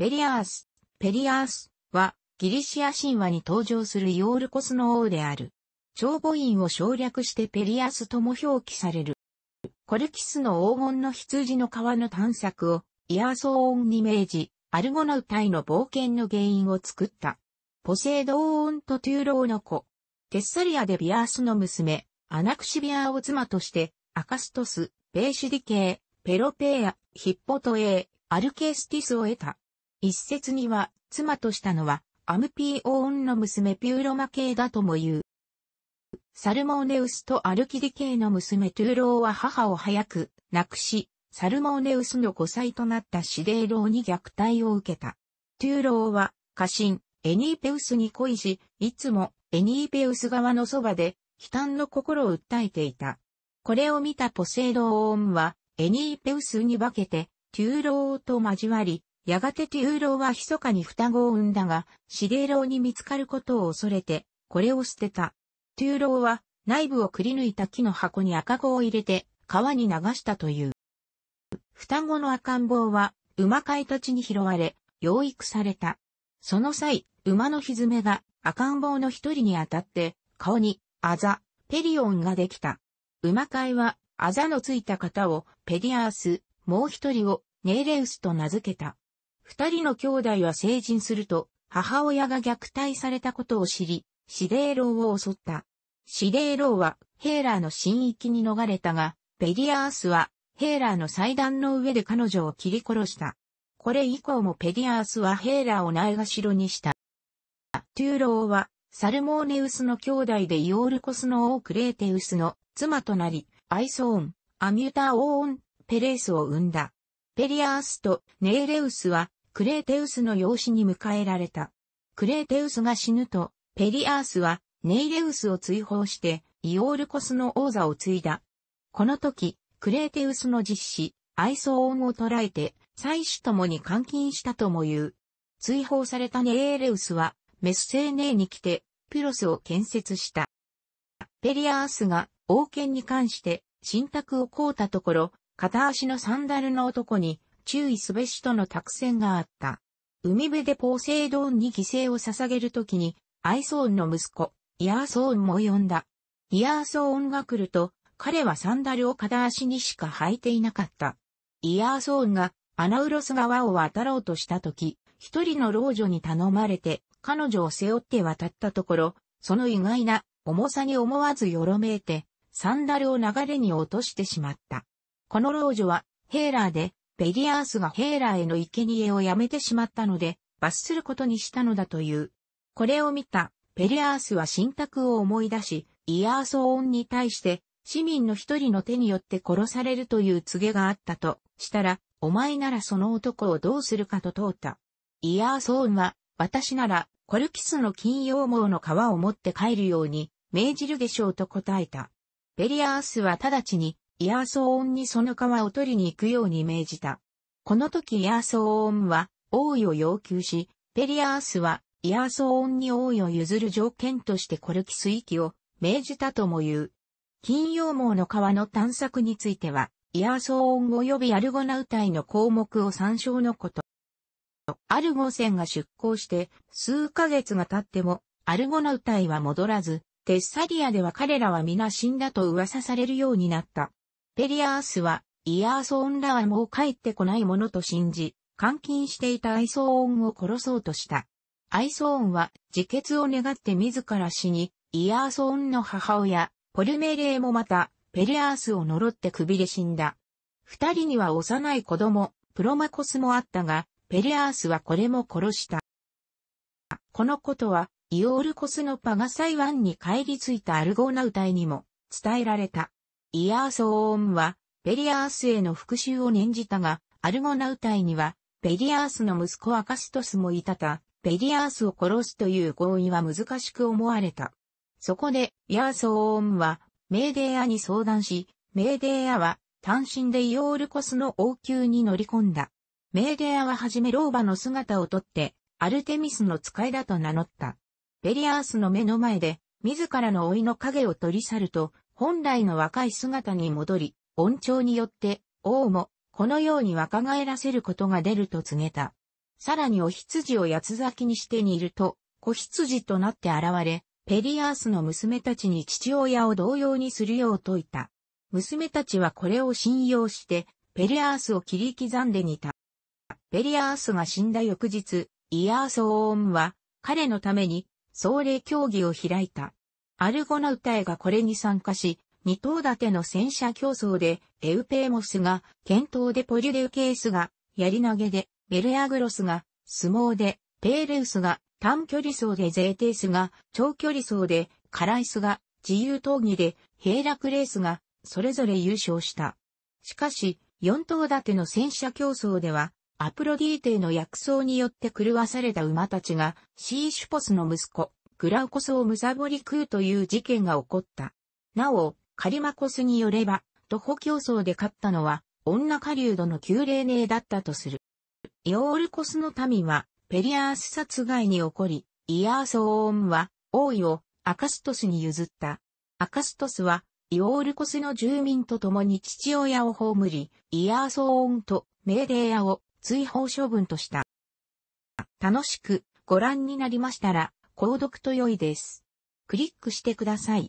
ペリアース、ペリアースはギリシア神話に登場するイオールコスの王である。長母院を省略してペリアスとも表記される。コルキスの黄金の羊の皮の探索をイアーソーンに命じ、アルゴナウタイの冒険の原因を作った。ポセイドーンとトゥーローの子。テッサリアでビアースの娘、アナクシビアを妻として、アカストス、ベーシディ系、ペロペーア、ヒッポトエー、アルケスティスを得た。一説には、妻としたのは、アムピーオーンの娘ピューロマ系だとも言う。サルモーネウスとアルキディ系の娘トゥーローは母を早く亡くし、サルモーネウスの5歳となったシデーローに虐待を受けた。トゥーローは家臣、エニーペウスに恋し、いつもエニーペウス側のそばで悲嘆の心を訴えていた。これを見たポセイドーンはエニーペウスに化けてトゥーローと交わり、やがてテューローは密かに双子を産んだが、シデーローに見つかることを恐れて、これを捨てた。テューローは内部をくり抜いた木の箱に赤子を入れて、川に流したという。双子の赤ん坊は、馬飼いたちに拾われ、養育された。その際、馬のひずめが赤ん坊の一人に当たって、顔に、あざ、ペリオンができた。馬飼いは、あざのついた方を、ペディアース、もう一人を、ネーレウスと名付けた。二人の兄弟は成人すると、母親が虐待されたことを知り、シデーローを襲った。シデーローはヘーラーの新域に逃れたが、ペリアースはヘーラーの祭壇の上で彼女を切り殺した。これ以降もペリアースはヘーラーをないがしろにした。トゥーローはサルモーネウスの兄弟でイオールコスの王クレーテウスの妻となり、アイソーン、アミュタオーン、ペレースを生んだ。ペリアースとネーレウスはクレーテウスの養子に迎えられた。クレーテウスが死ぬと、ペリアースはネイレウスを追放して、イオールコスの王座を継いだ。この時、クレーテウスの実子、愛想音を捉えて、妻子ともに監禁したとも言う。追放されたネイレウスは、メスセーネーに来て、ピロスを建設した。ペリアースが王権に関して、信託を請うたところ、片足のサンダルの男に、注意すべしとの託戦があった。海辺でポーセイドーンに犠牲を捧げるときに、アイソーンの息子、イヤーソーンも呼んだ。イヤーソーンが来ると、彼はサンダルを片足にしか履いていなかった。イヤーソーンがアナウロス川を渡ろうとしたとき、一人の老女に頼まれて、彼女を背負って渡ったところ、その意外な重さに思わずよろめいて、サンダルを流れに落としてしまった。この老女は、ヘーラーで、ペリアースがヘーラーへの生贄をやめてしまったので、罰することにしたのだという。これを見た、ペリアースは信託を思い出し、イアーソーンに対して、市民の一人の手によって殺されるという告げがあったと、したら、お前ならその男をどうするかと問うた。イアーソーンは、私なら、コルキスの金羊毛の皮を持って帰るように、命じるでしょうと答えた。ペリアースは直ちに、イアーソーンにその皮を取りに行くように命じた。この時イアーソーンは王位を要求し、ペリアースはイアーソーンに王位を譲る条件としてコルキス域を命じたとも言う。金羊毛の川の探索については、イアーソーン及びアルゴナウ隊の項目を参照のこと。アルゴ船が出港して数ヶ月が経っても、アルゴナウ隊は戻らず、テッサリアでは彼らは皆死んだと噂されるようになった。ペリアースは、イアーソーンらはもう帰ってこないものと信じ、監禁していたアイソーンを殺そうとした。アイソーンは自決を願って自ら死に、イアーソーンの母親、ポルメレーもまた、ペリアースを呪って首で死んだ。二人には幼い子供、プロマコスもあったが、ペリアースはこれも殺した。このことは、イオールコスのパガサイワンに帰り着いたアルゴーナウ隊にも伝えられた。イヤーソーンは、ペリアースへの復讐を念じたが、アルゴナウタイには、ペリアースの息子アカストスもいたた、ペリアースを殺すという合意は難しく思われた。そこで、イヤーソーンは、メーデーアに相談し、メーデーアは、単身でイオールコスの王宮に乗り込んだ。メーデーアははじめ老婆の姿をとって、アルテミスの使いだと名乗った。ペリアースの目の前で、自らの老いの影を取り去ると、本来の若い姿に戻り、恩寵によって王もこのように若返らせることが出ると告げた。さらにお羊を八つ咲きにして煮ると、子羊となって現れ、ペリアースの娘たちに父親を同様にするよう説いた。娘たちはこれを信用して、ペリアースを切り刻んで煮た。ペリアースが死んだ翌日、イアーソーンは、彼のために、壮麗競技を開いた。アルゴナウタエがこれに参加し、二頭立ての戦車競争で、エウペーモスが、剣闘でポリュデウケースが、槍投げで、ベレアグロスが、相撲で、ペーレウスが、短距離走でゼーテースが、長距離走で、カライスが、自由闘技で、ヘイラクレースが、それぞれ優勝した。しかし、四頭立ての戦車競争では、アプロディーテの薬草によって狂わされた馬たちが、シーシュポスの息子、グラウコスをむさぼり食うという事件が起こった。なお、カリマコスによれば、徒歩競争で勝ったのは、女カリウドの旧霊姉だったとする。イオールコスの民は、ペリアース殺害に起こり、イアーソオーンは、王位をアカストスに譲った。アカストスは、イオールコスの住民と共に父親を葬り、イアーソオーンとメーデーアを追放処分とした。楽しくご覧になりましたら、購読と良いです。クリックしてください。